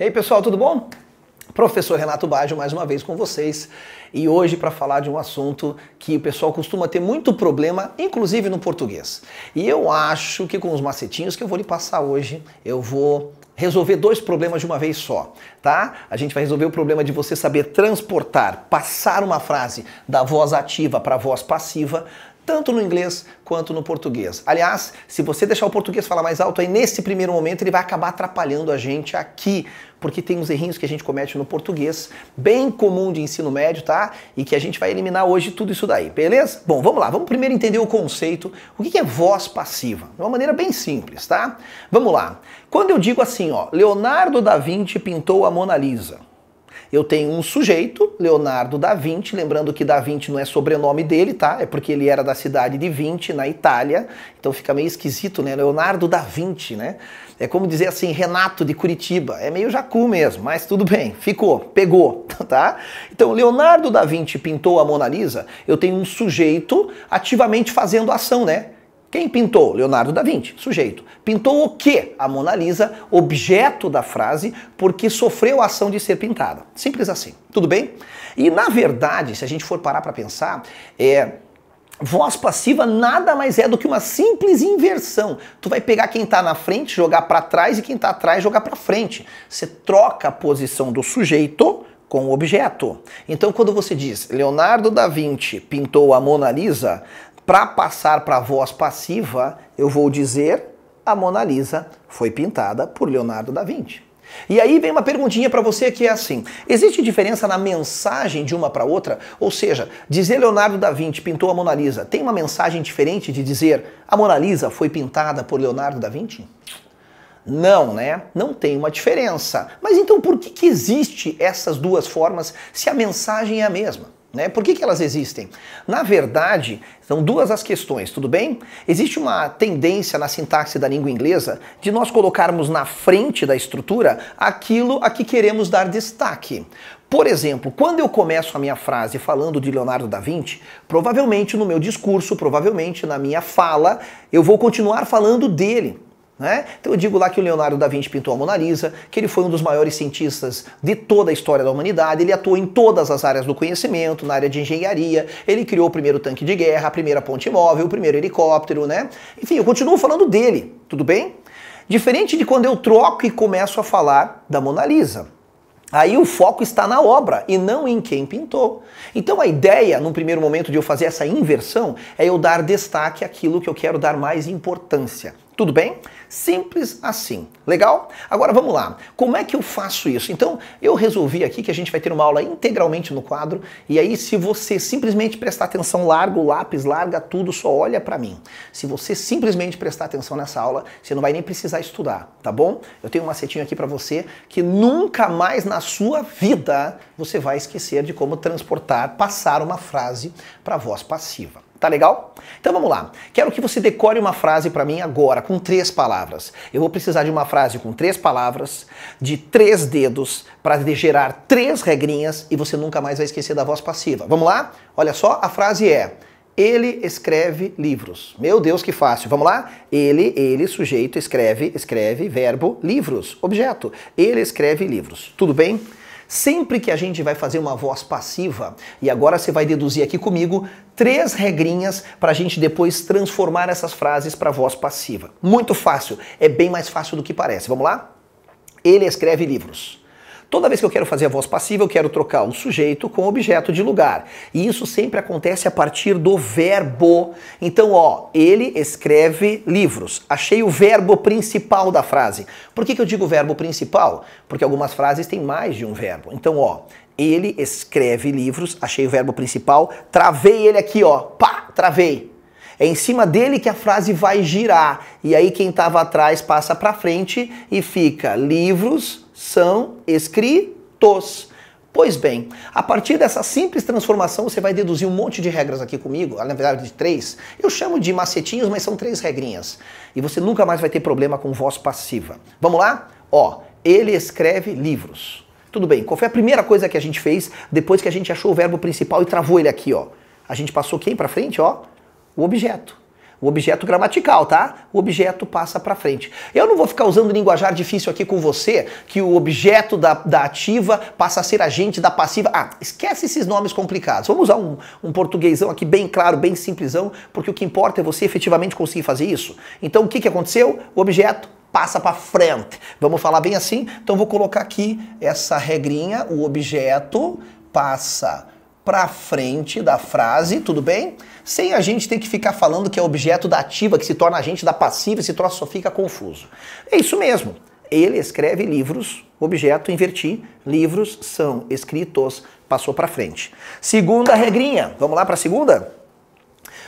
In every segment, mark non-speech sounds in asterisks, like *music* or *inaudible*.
E aí, pessoal, tudo bom? Professor Renato Baggio mais uma vez com vocês e hoje para falar de um assunto que o pessoal costuma ter muito problema, inclusive no português. E eu acho que com os macetinhos que eu vou lhe passar hoje, eu vou resolver dois problemas de uma vez só tá? A gente vai resolver o problema de você saber transportar, passar uma frase da voz ativa para a voz passiva, tanto no inglês quanto no português. Aliás, se você deixar o português falar mais alto aí nesse primeiro momento, ele vai acabar atrapalhando a gente aqui, porque tem uns errinhos que a gente comete no português, bem comum de ensino médio, tá? E que a gente vai eliminar hoje tudo isso daí, beleza? Bom, vamos lá, vamos primeiro entender o conceito, o que é voz passiva, de uma maneira bem simples, tá? Vamos lá. Quando eu digo assim, ó, Leonardo da Vinci pintou a a Mona Lisa. Eu tenho um sujeito, Leonardo da Vinci, lembrando que da Vinci não é sobrenome dele, tá? É porque ele era da cidade de Vinci, na Itália. Então fica meio esquisito, né? Leonardo da Vinci, né? É como dizer assim, Renato de Curitiba. É meio jacu mesmo, mas tudo bem, ficou, pegou, *laughs* tá? Então, Leonardo da Vinci pintou a Mona Lisa. Eu tenho um sujeito ativamente fazendo ação, né? Quem pintou? Leonardo da Vinci, sujeito. Pintou o quê? A Mona Lisa, objeto da frase, porque sofreu a ação de ser pintada. Simples assim. Tudo bem? E na verdade, se a gente for parar para pensar, é voz passiva nada mais é do que uma simples inversão. Tu vai pegar quem está na frente, jogar para trás e quem está atrás jogar para frente. Você troca a posição do sujeito com o objeto. Então, quando você diz Leonardo da Vinci pintou a Mona Lisa, para passar para a voz passiva, eu vou dizer a Mona Lisa foi pintada por Leonardo da Vinci. E aí vem uma perguntinha para você que é assim: existe diferença na mensagem de uma para outra? Ou seja, dizer Leonardo da Vinci pintou a Mona Lisa tem uma mensagem diferente de dizer a Mona Lisa foi pintada por Leonardo da Vinci? Não, né? Não tem uma diferença. Mas então por que, que existe essas duas formas se a mensagem é a mesma? Né? Por que, que elas existem? Na verdade, são duas as questões, tudo bem? Existe uma tendência na sintaxe da língua inglesa de nós colocarmos na frente da estrutura aquilo a que queremos dar destaque. Por exemplo, quando eu começo a minha frase falando de Leonardo da Vinci, provavelmente no meu discurso, provavelmente na minha fala, eu vou continuar falando dele. Né? Então eu digo lá que o Leonardo da Vinci pintou a Mona Lisa, que ele foi um dos maiores cientistas de toda a história da humanidade, ele atuou em todas as áreas do conhecimento, na área de engenharia, ele criou o primeiro tanque de guerra, a primeira ponte móvel, o primeiro helicóptero, né? Enfim, eu continuo falando dele, tudo bem? Diferente de quando eu troco e começo a falar da Mona Lisa. Aí o foco está na obra e não em quem pintou. Então a ideia, num primeiro momento de eu fazer essa inversão, é eu dar destaque àquilo que eu quero dar mais importância. Tudo bem? Simples assim. Legal? Agora vamos lá. Como é que eu faço isso? Então, eu resolvi aqui que a gente vai ter uma aula integralmente no quadro, e aí se você simplesmente prestar atenção, larga o lápis, larga tudo, só olha para mim. Se você simplesmente prestar atenção nessa aula, você não vai nem precisar estudar, tá bom? Eu tenho um macetinho aqui para você que nunca mais na sua vida você vai esquecer de como transportar, passar uma frase para voz passiva. Tá legal? Então vamos lá. Quero que você decore uma frase para mim agora com três palavras palavras. Eu vou precisar de uma frase com três palavras, de três dedos, para gerar três regrinhas e você nunca mais vai esquecer da voz passiva. Vamos lá? Olha só, a frase é. Ele escreve livros. Meu Deus, que fácil. Vamos lá? Ele, ele, sujeito, escreve, escreve, verbo, livros, objeto. Ele escreve livros. Tudo bem? Sempre que a gente vai fazer uma voz passiva, e agora você vai deduzir aqui comigo três regrinhas para a gente depois transformar essas frases para voz passiva. Muito fácil, é bem mais fácil do que parece. Vamos lá? Ele escreve livros. Toda vez que eu quero fazer a voz passiva, eu quero trocar o sujeito com o objeto de lugar. E isso sempre acontece a partir do verbo. Então, ó, ele escreve livros. Achei o verbo principal da frase. Por que, que eu digo verbo principal? Porque algumas frases têm mais de um verbo. Então, ó, ele escreve livros, achei o verbo principal, travei ele aqui, ó, pá, travei. É em cima dele que a frase vai girar. E aí quem estava atrás passa para frente e fica livros são escritos. Pois bem, a partir dessa simples transformação você vai deduzir um monte de regras aqui comigo, na verdade de três. Eu chamo de macetinhos, mas são três regrinhas. E você nunca mais vai ter problema com voz passiva. Vamos lá? Ó, ele escreve livros. Tudo bem, qual foi a primeira coisa que a gente fez depois que a gente achou o verbo principal e travou ele aqui, ó? A gente passou quem para frente, ó? O objeto. O objeto gramatical, tá? O objeto passa para frente. Eu não vou ficar usando linguajar difícil aqui com você, que o objeto da, da ativa passa a ser agente da passiva. Ah, esquece esses nomes complicados. Vamos usar um, um portuguesão aqui bem claro, bem simplesão, porque o que importa é você efetivamente conseguir fazer isso. Então o que, que aconteceu? O objeto passa para frente. Vamos falar bem assim? Então vou colocar aqui essa regrinha, o objeto passa para frente da frase, tudo bem? Sem a gente ter que ficar falando que é objeto da ativa, que se torna a gente da passiva, esse troço só fica confuso. É isso mesmo. Ele escreve livros, objeto inverti, livros são escritos, passou para frente. Segunda regrinha, vamos lá para a segunda?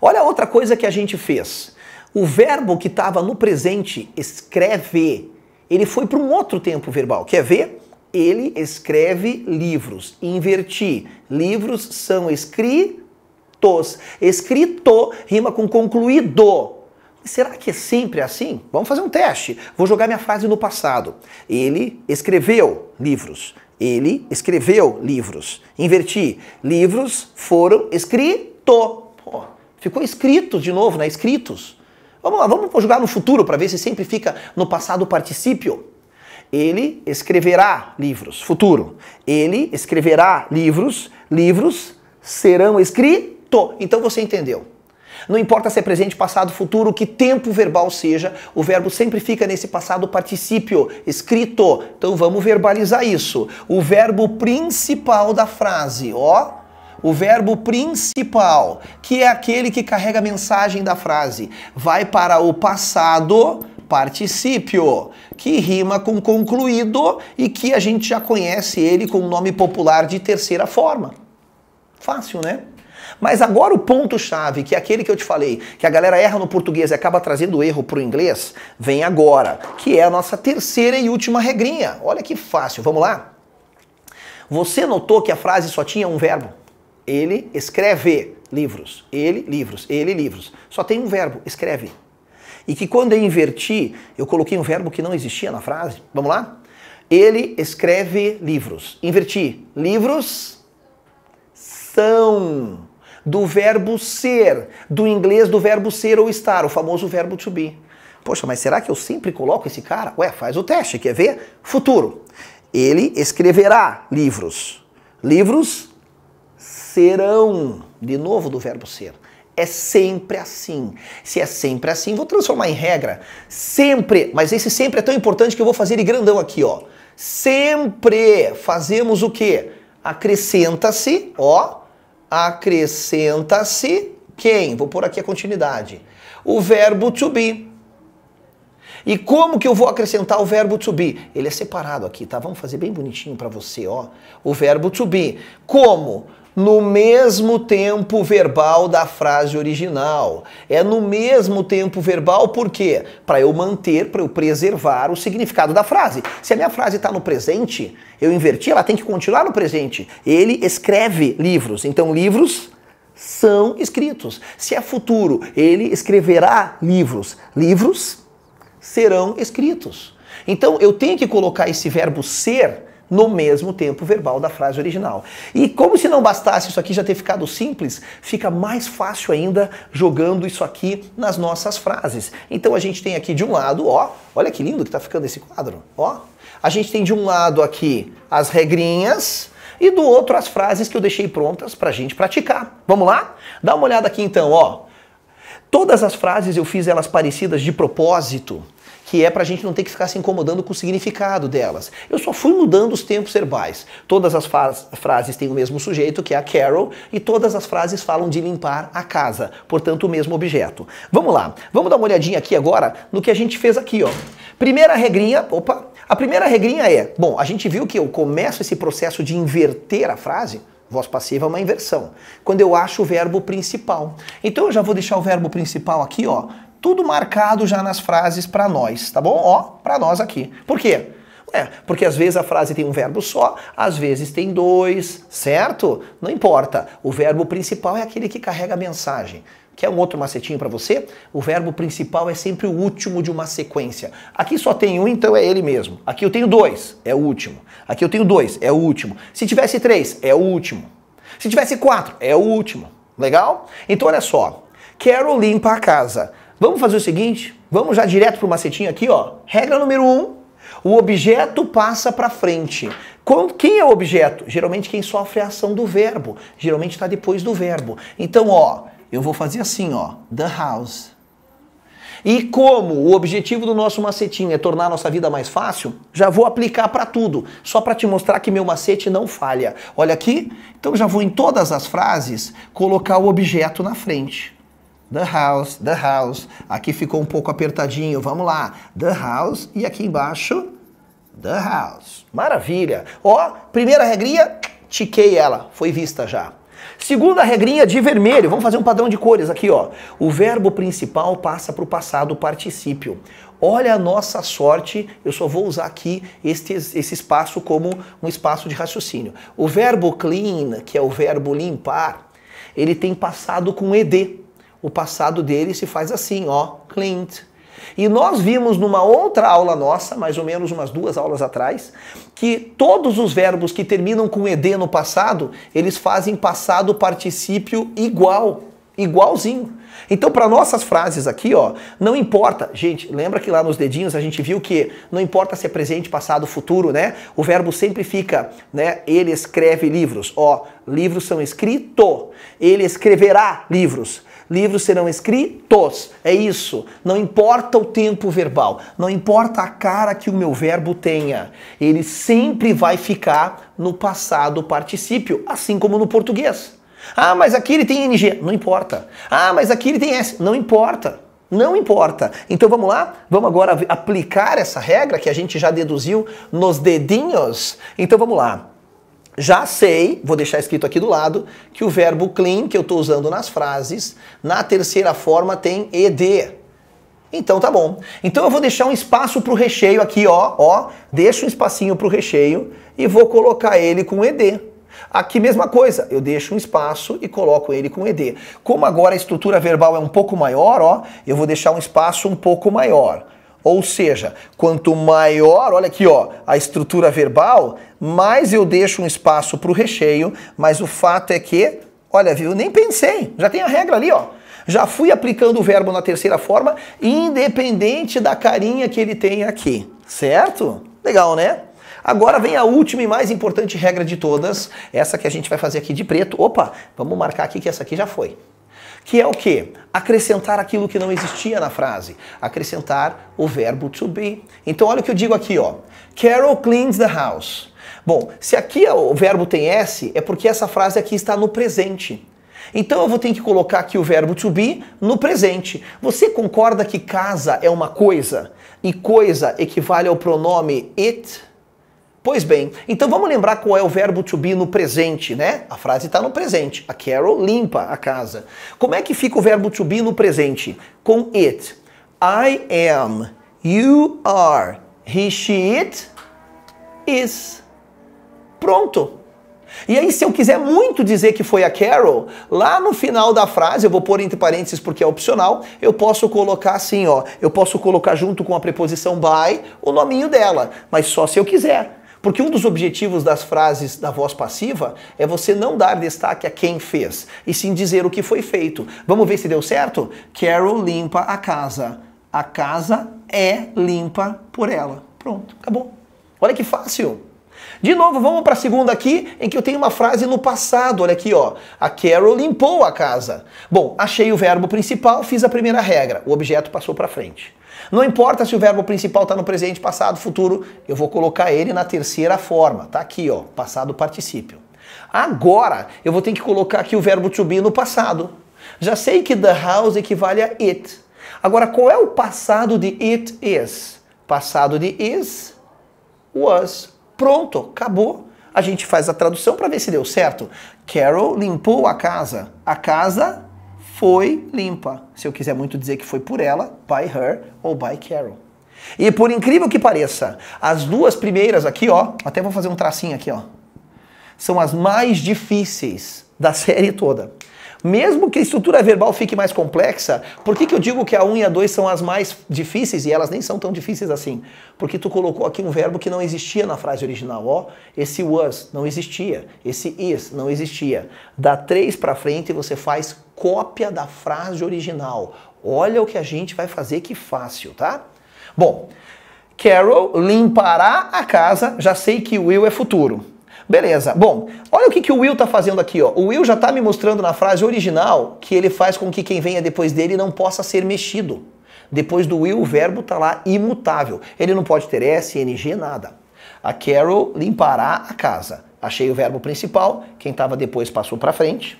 Olha outra coisa que a gente fez. O verbo que estava no presente, escreve, ele foi para um outro tempo verbal. Quer ver? Ele escreve livros. Inverti. Livros são escritos. Escrito rima com concluído. Será que é sempre assim? Vamos fazer um teste. Vou jogar minha frase no passado. Ele escreveu livros. Ele escreveu livros. Inverti. Livros foram escrito. Pô, ficou escrito de novo, né? Escritos. Vamos lá, vamos jogar no futuro para ver se sempre fica no passado particípio. Ele escreverá livros. Futuro. Ele escreverá livros. Livros serão escritos. Então você entendeu. Não importa se é presente, passado, futuro, que tempo verbal seja, o verbo sempre fica nesse passado particípio escrito. Então vamos verbalizar isso. O verbo principal da frase, ó. O verbo principal, que é aquele que carrega a mensagem da frase, vai para o passado particípio, que rima com concluído e que a gente já conhece ele com o nome popular de terceira forma. Fácil, né? Mas agora o ponto-chave, que é aquele que eu te falei, que a galera erra no português e acaba trazendo erro para o inglês, vem agora, que é a nossa terceira e última regrinha. Olha que fácil, vamos lá? Você notou que a frase só tinha um verbo? Ele escreve livros. Ele, livros. Ele, livros. Só tem um verbo, escreve e que quando eu inverti, eu coloquei um verbo que não existia na frase. Vamos lá? Ele escreve livros. Inverti. Livros são do verbo ser, do inglês do verbo ser ou estar, o famoso verbo to be. Poxa, mas será que eu sempre coloco esse cara? Ué, faz o teste, quer ver? Futuro. Ele escreverá livros. Livros serão, de novo do verbo ser. É sempre assim. Se é sempre assim, vou transformar em regra. Sempre, mas esse sempre é tão importante que eu vou fazer ele grandão aqui, ó. Sempre fazemos o quê? Acrescenta-se, ó, acrescenta-se quem? Vou pôr aqui a continuidade. O verbo to be. E como que eu vou acrescentar o verbo to be? Ele é separado aqui, tá? Vamos fazer bem bonitinho para você, ó. O verbo to be. Como? no mesmo tempo verbal da frase original. É no mesmo tempo verbal, por quê? Para eu manter, para eu preservar o significado da frase. Se a minha frase está no presente, eu inverti, ela tem que continuar no presente. Ele escreve livros, então livros são escritos. Se é futuro, ele escreverá livros. Livros serão escritos. Então eu tenho que colocar esse verbo ser no mesmo tempo verbal da frase original. E como se não bastasse isso aqui já ter ficado simples, fica mais fácil ainda jogando isso aqui nas nossas frases. Então a gente tem aqui de um lado, ó, olha que lindo que está ficando esse quadro, ó. A gente tem de um lado aqui as regrinhas, e do outro as frases que eu deixei prontas para a gente praticar. Vamos lá? Dá uma olhada aqui então, ó. Todas as frases eu fiz elas parecidas de propósito que é para a gente não ter que ficar se incomodando com o significado delas. Eu só fui mudando os tempos verbais. Todas as frases têm o mesmo sujeito, que é a Carol, e todas as frases falam de limpar a casa, portanto, o mesmo objeto. Vamos lá, vamos dar uma olhadinha aqui agora no que a gente fez aqui. Ó. Primeira regrinha, opa, a primeira regrinha é, bom, a gente viu que eu começo esse processo de inverter a frase, Voz passiva é uma inversão. Quando eu acho o verbo principal. Então eu já vou deixar o verbo principal aqui, ó, tudo marcado já nas frases para nós, tá bom? Ó, para nós aqui. Por quê? É, porque às vezes a frase tem um verbo só, às vezes tem dois, certo? Não importa. O verbo principal é aquele que carrega a mensagem. Quer um outro macetinho para você? O verbo principal é sempre o último de uma sequência. Aqui só tem um, então é ele mesmo. Aqui eu tenho dois, é o último. Aqui eu tenho dois, é o último. Se tivesse três, é o último. Se tivesse quatro, é o último. Legal? Então olha só. Quero limpar a casa. Vamos fazer o seguinte, vamos já direto pro macetinho aqui, ó. Regra número um, o objeto passa para frente. Quem é o objeto? Geralmente quem sofre é a ação do verbo. Geralmente está depois do verbo. Então, ó, eu vou fazer assim, ó. The house. E como o objetivo do nosso macetinho é tornar a nossa vida mais fácil, já vou aplicar para tudo, só para te mostrar que meu macete não falha. Olha aqui, então já vou em todas as frases colocar o objeto na frente. The house, the house. Aqui ficou um pouco apertadinho. Vamos lá. The house e aqui embaixo the house. Maravilha. Ó, primeira regrinha, tiquei ela, foi vista já. Segunda regrinha de vermelho, vamos fazer um padrão de cores aqui, ó. O verbo principal passa para o passado particípio. Olha a nossa sorte, eu só vou usar aqui este, esse espaço como um espaço de raciocínio. O verbo clean, que é o verbo limpar, ele tem passado com ed. O passado dele se faz assim, ó, Clint. E nós vimos numa outra aula nossa, mais ou menos umas duas aulas atrás, que todos os verbos que terminam com ed no passado, eles fazem passado particípio igual, igualzinho. Então, para nossas frases aqui, ó, não importa, gente, lembra que lá nos dedinhos a gente viu que não importa se é presente, passado, futuro, né? O verbo sempre fica, né? Ele escreve livros, ó, livros são escrito, ele escreverá livros livros serão escritos. É isso. Não importa o tempo verbal, não importa a cara que o meu verbo tenha, ele sempre vai ficar no passado particípio, assim como no português. Ah, mas aqui ele tem NG. Não importa. Ah, mas aqui ele tem S. Não importa. Não importa. Então vamos lá? Vamos agora aplicar essa regra que a gente já deduziu nos dedinhos? Então vamos lá. Já sei, vou deixar escrito aqui do lado, que o verbo clean que eu estou usando nas frases, na terceira forma tem ed. Então tá bom. Então eu vou deixar um espaço para o recheio aqui, ó, ó. Deixo um espacinho para o recheio e vou colocar ele com ed. Aqui mesma coisa, eu deixo um espaço e coloco ele com ed. Como agora a estrutura verbal é um pouco maior, ó, eu vou deixar um espaço um pouco maior. Ou seja, quanto maior, olha aqui, ó, a estrutura verbal, mais eu deixo um espaço para o recheio, mas o fato é que, olha, viu, nem pensei, já tem a regra ali, ó. Já fui aplicando o verbo na terceira forma, independente da carinha que ele tem aqui, certo? Legal, né? Agora vem a última e mais importante regra de todas, essa que a gente vai fazer aqui de preto. Opa, vamos marcar aqui que essa aqui já foi que é o que? Acrescentar aquilo que não existia na frase, acrescentar o verbo to be. Então olha o que eu digo aqui, ó. Carol cleans the house. Bom, se aqui é o verbo tem S, é porque essa frase aqui está no presente. Então eu vou ter que colocar aqui o verbo to be no presente. Você concorda que casa é uma coisa e coisa equivale ao pronome it? Pois bem, então vamos lembrar qual é o verbo to be no presente, né? A frase está no presente. A Carol limpa a casa. Como é que fica o verbo to be no presente? Com it. I am, you are, he, she, it, is. Pronto. E aí, se eu quiser muito dizer que foi a Carol, lá no final da frase, eu vou pôr entre parênteses porque é opcional, eu posso colocar assim, ó, eu posso colocar junto com a preposição by o nominho dela, mas só se eu quiser. Porque um dos objetivos das frases da voz passiva é você não dar destaque a quem fez, e sim dizer o que foi feito. Vamos ver se deu certo? Carol limpa a casa. A casa é limpa por ela. Pronto, acabou. Olha que fácil. De novo, vamos para a segunda aqui, em que eu tenho uma frase no passado. Olha aqui, ó. A Carol limpou a casa. Bom, achei o verbo principal, fiz a primeira regra. O objeto passou para frente. Não importa se o verbo principal está no presente, passado, futuro, eu vou colocar ele na terceira forma. Tá aqui, ó, passado particípio. Agora, eu vou ter que colocar aqui o verbo to be no passado. Já sei que the house equivale a it. Agora, qual é o passado de it is? Passado de is, was. Pronto, acabou. A gente faz a tradução para ver se deu certo. Carol limpou a casa. A casa foi limpa. Se eu quiser muito dizer que foi por ela, by her ou by Carol. E por incrível que pareça, as duas primeiras aqui, ó, até vou fazer um tracinho aqui, ó, são as mais difíceis da *laughs* série toda. Mesmo que a estrutura verbal fique mais complexa, por que, que eu digo que a 1 e a 2 são as mais difíceis e elas nem são tão difíceis assim? Porque tu colocou aqui um verbo que não existia na frase original. Ó, esse was não existia, esse is não existia. Da 3 para frente e você faz cópia da frase original. Olha o que a gente vai fazer, que fácil, tá? Bom, Carol limpará a casa, já sei que Will é futuro. Beleza. Bom, olha o que, que o Will está fazendo aqui. Ó. O Will já está me mostrando na frase original que ele faz com que quem venha depois dele não possa ser mexido. Depois do will, o verbo está lá imutável. Ele não pode ter S, NG, nada. A Carol limpará a casa. Achei o verbo principal, quem estava depois passou para frente.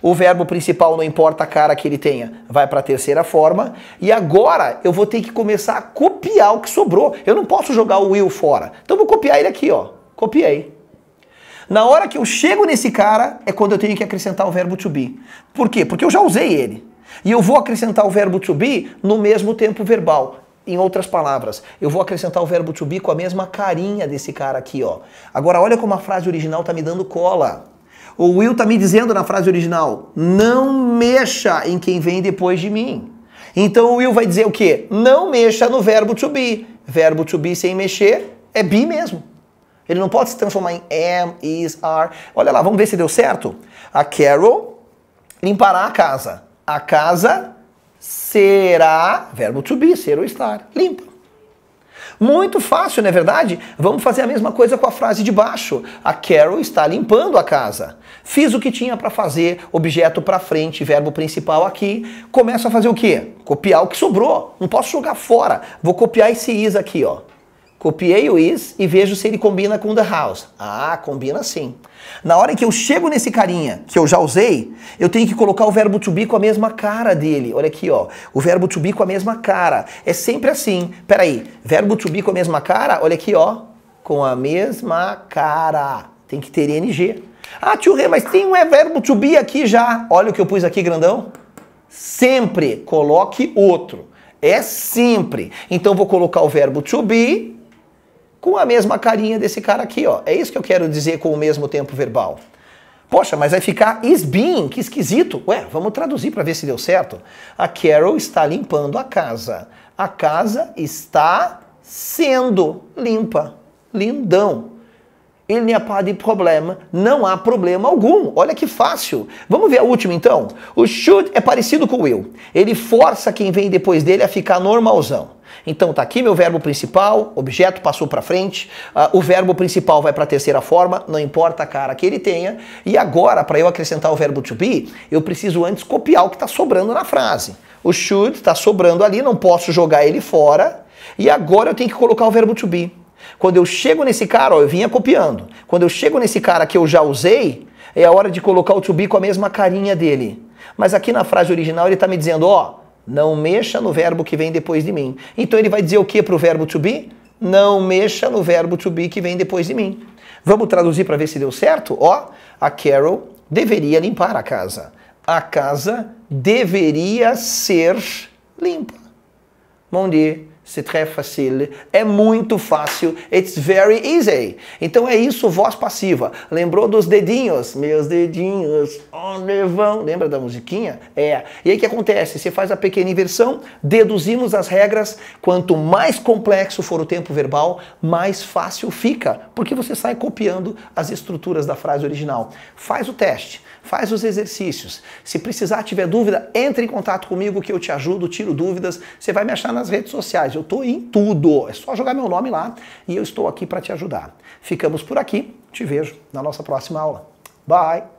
O verbo principal, não importa a cara que ele tenha, vai para a terceira forma. E agora eu vou ter que começar a copiar o que sobrou. Eu não posso jogar o will fora. Então vou copiar ele aqui, ó. Copiei. Na hora que eu chego nesse cara, é quando eu tenho que acrescentar o verbo to be. Por quê? Porque eu já usei ele. E eu vou acrescentar o verbo to be no mesmo tempo verbal. Em outras palavras, eu vou acrescentar o verbo to be com a mesma carinha desse cara aqui, ó. Agora olha como a frase original tá me dando cola. O Will tá me dizendo na frase original: "Não mexa em quem vem depois de mim". Então o Will vai dizer o quê? Não mexa no verbo to be. Verbo to be sem mexer é be mesmo. Ele não pode se transformar em am, is, are. Olha lá, vamos ver se deu certo. A Carol limpará a casa. A casa será, verbo to be, ser ou estar, limpa. Muito fácil, não é verdade? Vamos fazer a mesma coisa com a frase de baixo. A Carol está limpando a casa. Fiz o que tinha para fazer, objeto para frente, verbo principal aqui. Começo a fazer o quê? Copiar o que sobrou. Não posso jogar fora. Vou copiar esse is aqui, ó. Copiei o is e vejo se ele combina com the house. Ah, combina sim. Na hora que eu chego nesse carinha que eu já usei, eu tenho que colocar o verbo to be com a mesma cara dele. Olha aqui, ó. O verbo to be com a mesma cara. É sempre assim. Peraí, verbo to be com a mesma cara? Olha aqui, ó. Com a mesma cara. Tem que ter ing. Ah, tio Rê, mas tem um é verbo to be aqui já. Olha o que eu pus aqui, grandão. Sempre coloque outro. É sempre. Então vou colocar o verbo to be com a mesma carinha desse cara aqui, ó. É isso que eu quero dizer com o mesmo tempo verbal. Poxa, mas vai ficar is being, que esquisito. Ué, vamos traduzir para ver se deu certo. A Carol está limpando a casa. A casa está sendo limpa. Lindão il n'y a pas de problème, não há problema algum. Olha que fácil. Vamos ver a última então? O should é parecido com o will. Ele força quem vem depois dele a ficar normalzão. Então tá aqui meu verbo principal, objeto passou para frente, uh, o verbo principal vai para a terceira forma, não importa a cara que ele tenha. E agora, para eu acrescentar o verbo to be, eu preciso antes copiar o que está sobrando na frase. O should está sobrando ali, não posso jogar ele fora. E agora eu tenho que colocar o verbo to be. Quando eu chego nesse cara, ó, eu vinha copiando. Quando eu chego nesse cara que eu já usei, é a hora de colocar o to be com a mesma carinha dele. Mas aqui na frase original ele está me dizendo, ó, não mexa no verbo que vem depois de mim. Então ele vai dizer o que para o verbo to be? Não mexa no verbo to be que vem depois de mim. Vamos traduzir para ver se deu certo? Ó, a Carol deveria limpar a casa. A casa deveria ser limpa. Bom dia. C'est très facile. É muito fácil. It's very easy. Então é isso, voz passiva. Lembrou dos dedinhos? Meus dedinhos, onde vão? Lembra da musiquinha? É. E aí o que acontece? Você faz a pequena inversão, deduzimos as regras. Quanto mais complexo for o tempo verbal, mais fácil fica, porque você sai copiando as estruturas da frase original. Faz o teste, faz os exercícios. Se precisar, tiver dúvida, entre em contato comigo que eu te ajudo, tiro dúvidas. Você vai me achar nas redes sociais eu estou em tudo. É só jogar meu nome lá e eu estou aqui para te ajudar. Ficamos por aqui. Te vejo na nossa próxima aula. Bye!